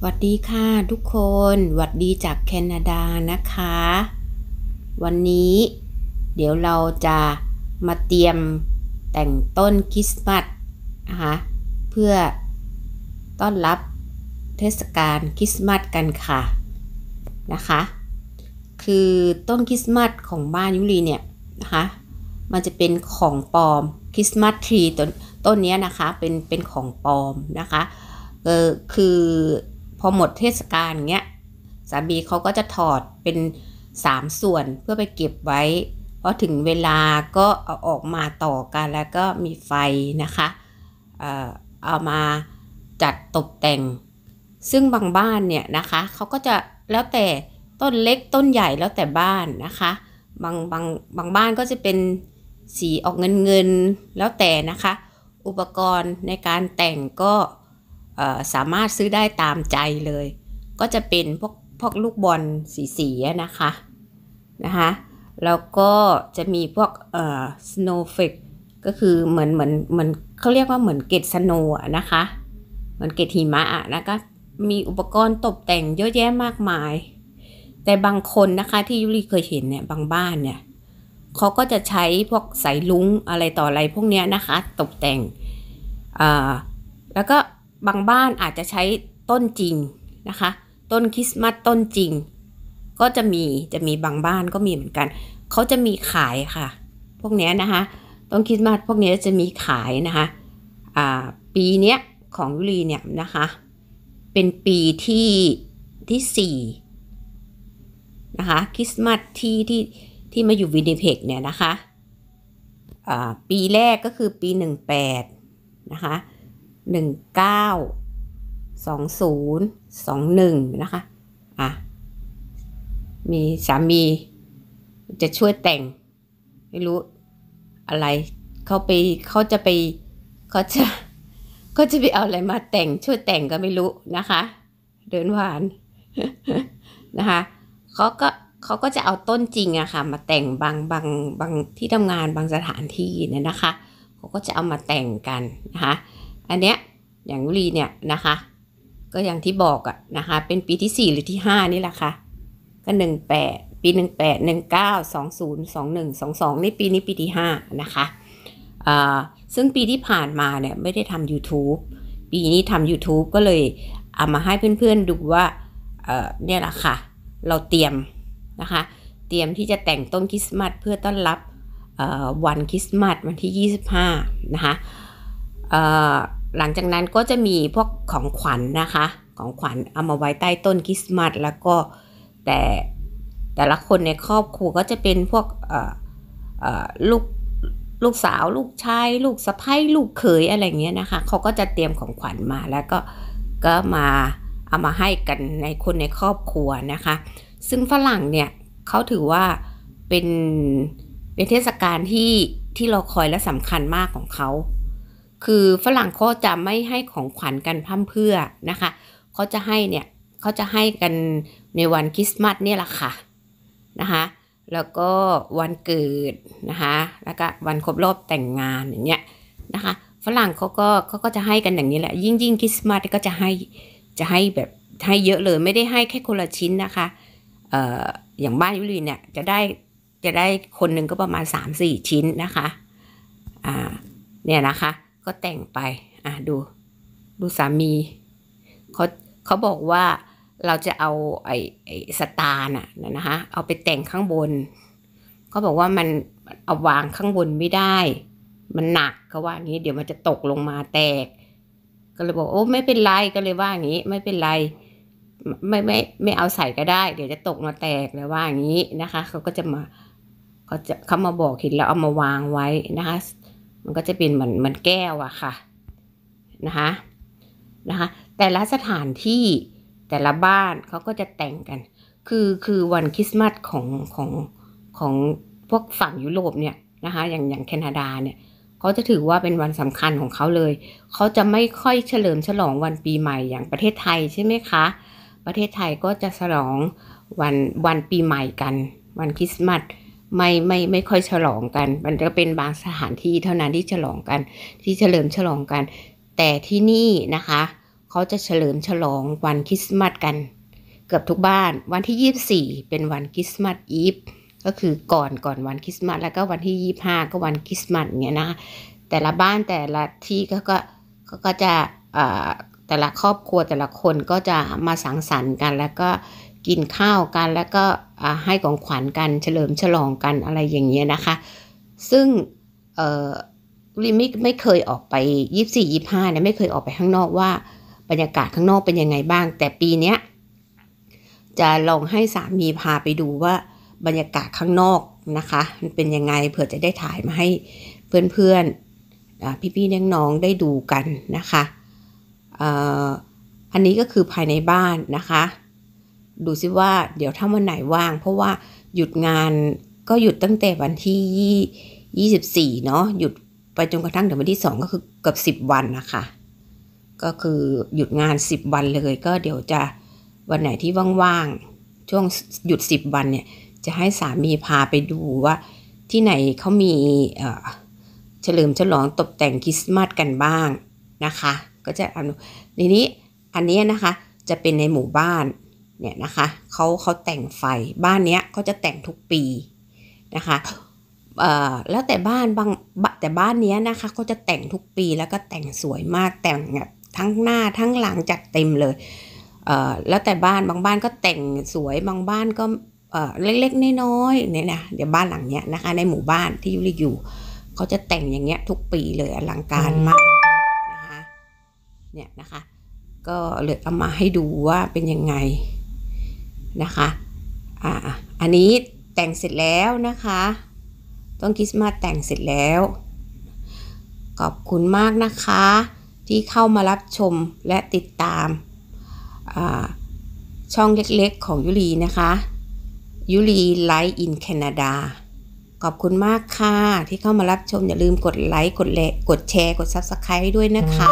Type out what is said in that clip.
สวัสดีค่ะทุกคนสวัสดีจากแคนาดานะคะวันนี้เดี๋ยวเราจะมาเตรียมแต่งต้นคริสต์มาสนะคะเพื่อต้อนรับเทศกาลคริสต์มาสกันค่ะนะคะคือต้นคริสต์มาสของบ้านยุรีเนี่ยนะคะมันจะเป็นของปลอมคริสต์มาสทรีต้นต้นนี้นะคะเป็นเป็นของปลอมนะคะเออคือพอหมดเทศกาลเงี้ยสามีเขาก็จะถอดเป็นสามส่วนเพื่อไปเก็บไว้พอถึงเวลาก็เอาออกมาต่อกันแล้วก็มีไฟนะคะ เอามาจัดตกแต่ง ซึ่งบางบ้านเนี่ยนะคะ เขาก็จะแล้วแต่ต้นเล็กต้นใหญ่แล้วแต่บ้านนะคะ บางบางบางบ้านก็จะเป็นสีออกเงินเงินแล้วแต่นะคะ อุปกรณ์ในการแต่งก็สามารถซื้อได้ตามใจเลย ก็จะเป็นพวกพวกลูกบอลสีีนะคะ นะคะ แล้วก็จะมีพวกเอ่อ snow f l a k ก็คือ เหมือนเหมือนเหมือนเขาเรียกว่าเหมือนเกตสโนว์นะคะ เหมือนเกตหิมะอะนะคะมีอุปกรณ์ตกแต่งเยอะแยะมากมาย แต่บางคนนะคะที่ยุรีเคยเห็นเนี่ย บางบ้านเนี่ย เขาก็จะใช้พวกสายลุงอะไรต่ออะไรพวกเนี้ยนะคะตกแต่งอ่าแล้วก็บางบ้านอาจจะใช้ต้นจริงนะคะ ต้นคริสต์มาสต้นจริง ก็จะมีจะมีบางบ้านก็มีเหมือนกัน เขาจะมีขายค่ะ พวกนี้นะคะต้นคริสต์มาสพวกนี้จะมีขายนะคะอ่าปีเนี้ยของยุรีเนี่ยนะคะ เป็นปีที่ที่สี่นะคะ คริสต์มาสที่ที่ที่มาอยู่วินิเพกเนี่ยนะคะ ปีแรกก็คือปีหนึ่งแปดนะคะ19 2021 นะคะอ่ะมีสามีจะช่วยแต่งไม่รู้ อะไรเขาไปเขาจะไปเขาจะเขาจะไป เอาอะไรมาแต่งช่วยแต่งก็ไม่รู้นะคะ เดินหวาน นะคะเขาก็เขาก็จะเอาต้นจริงอะค่ะมาแต่งบางบางบางที่ทำงานบางสถานที่เนี่ยนะคะเขาก็จะเอามาแต่งกันนะคะอันเนี้ยอย่างยุรีเนี่ยนะคะ ก็อย่างที่บอกอะนะคะ เป็นปีที่ 4 หรือที่ 5 นี่แหละคะ่ะ ก็ 18 ปี 18 19 20 21 22 นี่ปีนี้ปีที่ 5 นะคะซึ่งปีที่ผ่านมาเนี่ย ไม่ได้ทำ YouTube ปีนี้ทำ YouTube ก็เลย เอามาให้เพื่อนๆดูว่าเนี่ยแหละค่ะ เราเตรียมนะคะ เตรียมที่จะแต่งต้นคริสต์มาสเพื่อต้อนรับวันคริสต์มาสวันที่ 25 นะคะหลังจากนั้นก็จะมี พวกของขวัญนนะคะ ของขวัญเอามาไว้ใต้ต้นคริสต์มาสแล้วก็แต่แต่ละคนในครอบครัวก็จะเป็นพวกลูกลูกสาวลูกชายลูกสะใภ้ลูกเขยอะไรเงี้ยนะคะเขาก็จะเตรียมของขวัญมา แล้วก็ก็มาเอามาให้กันในคนในครอบครัวนะคะ ซึ่งฝรั่งเนี่ยเขาถือว่าเป็นเป็นเทศกาลที่ที่เราคอยและสำคัญมากของเขาคือฝรั่งเขาจะไม่ให้ของขวัญกันพั่มเพื่อนะคะเขาจะให้เนี่ยเขาจะให้กันในวันคริสต์มาสเนี่ยแหละค่ะนะคะ แล้วก็วันเกิดนะคะ แล้วก็วันครบรอบแต่งงานอย่างเงี้ยนะคะ ฝรั่งเขาก็เขาก็จะให้กันอย่างนี้แหละ ยิ่งยิ่งคริสต์มาสก็จะให้จะให้แบบให้เยอะเลยไม่ได้ให้แค่คนละชิ้นนะคะ เอ่อ อย่างบ้านยุลีเนี่ยจะได้จะได้คนหนึ่งก็ประมาณ 3-4 ชิ้นนะคะ อ่า เนี่ยนะคะก็แต่งไป อ่ะ ดู ดูสามีเขาเขาบอกว่าเราจะเอา ไอ้ ไอ้สตาร์น่ะ นะคะ เอาไปแต่งข้างบนเขาบอกว่ามัน เอาวางข้างบนไม่ได้ มันหนักก็ว่างี้ เดี๋ยวมันจะตกลงมาแตก ก็เลยบอก โอ้ไม่เป็นไร ก็เลยว่าอย่างนี้ ไม่เป็นไร ไม่ไม่ไม่เอาใส่ก็ได้ เดี๋ยวจะตกมาแตกแล้วว่าอย่างนี้นะคะ เขาก็จะมาเขาจะเขามาบอกเห็นแล้วเอามาวางไว้นะคะมันก็จะเป็นเหมือนเหมือนแก้วอะค่ะนะคะนะคะแต่ละสถานที่แต่ละบ้านเขาก็จะแต่งกันคือคือวันคริสต์มาสของของของพวกฝั่งยุโรปเนี่ยนะคะอย่างอย่างแคนาดาเนี่ยเขาจะถือว่าเป็นวันสำคัญของเขาเลยเขาจะไม่ค่อยเฉลิมฉลองวันปีใหม่อย่างประเทศไทยใช่ไหมคะประเทศไทยก็จะฉลองวันวันปีใหม่กันวันคริสต์มาสไม่ไม่ไม่ค่อยฉลองกัน มันจะเป็นบางสถานที่เท่านั้นที่ฉลองกัน ที่เฉลิมฉลองกัน แต่ที่นี่นะคะ เขาจะเฉลิมฉลองวันคริสต์มาสกัน เกือบทุกบ้านวันที่ 24 เป็นวันคริสต์มาสอีฟก็คือก่อนก่อนวันคริสต์มาสแล้วก็วันที่ 25 ก็วันคริสต์มาสเนี่ยนะแต่ละบ้านแต่ละที่ก็ก็ก็จะแต่ละครอบครัวแต่ละคนก็จะมาสังสรรค์กันแล้วก็กินข้าวกันแล้วก็ให้ของขวัญกันเฉลิมฉลองกันอะไรอย่างเงี้ยนะคะ ซึ่งลิมิไม่เคยออกไปยยีีี่่่สห้าเนี่ยไม่เคยออกไปข้างนอกว่า บรรยากาศข้างนอกเป็นยังไงบ้าง แต่ปีเนี้ยจะลองให้สามีพาไปดูว่าบรรยากาศข้างนอกนะคะมันเป็นยังไงเผื่อจะได้ถ่ายมาให้เพื่อนๆพี่ๆน้องๆได้ดูกันนะคะอันนี้ก็คือภายในบ้านนะคะดูซิว่าเดี๋ยวถ้าวันไหนว่าง เพราะว่าหยุดงานก็หยุดตั้งแต่วันที่ 24เนาะหยุดไปจนกระทั่งถึงวันที่ 2 ก็คือเกือบ10 วันนะคะ ก็คือหยุดงาน 10 วันเลยก็เดี๋ยวจะวันไหนที่ว่างๆช่วงหยุด 10 วันเนี่ย จะให้สามีพาไปดูว่าที่ไหนเขามีเฉลิมฉลองตกแต่งคริสต์มาสกันบ้างนะคะ ก็จะอันนี้อันนี้นะคะจะเป็นในหมู่บ้านเนี่ย นะคะเขาเขาแต่งไฟบ้านเนี้ยเขาจะแต่งทุกปีนะคะแล้วแต่บ้านบาง แต่บ้านเนี้ยนะคะเขาจะแต่งทุกปีแล้วก็แต่งสวยมากแต่งแบบทั้งหน้าทั้งหลังจัดเต็มเลยแล้วแต่บ้านบางบ้านก็แต่งสวยบางบ้านก็เล็กๆน้อยๆเนี่ยนะเดี๋ยวบ้านหลังเนี้ยนะคะ ในหมู่บ้านที่ยุริอยู่เขาจะแต่งอย่างเงี้ยทุกปีเลยอลังการมากนะคะเนี่ยนะคะก็เลยเอามาให้ดูว่าเป็นยังไงนะคะ อ่า อันนี้แต่งเสร็จแล้วนะคะ ต้นคริสต์มาสแต่งเสร็จแล้ว ขอบคุณมากนะคะ ที่เข้ามารับชมและติดตาม ช่องเล็กๆของยุรีนะคะ ยุรีไลฟ์อินแคนาดา ขอบคุณมากค่ะ ที่เข้ามารับชมอย่าลืมกดไลค์กดแลกดแชร์กดซับสไคร b e ด้วยนะคะ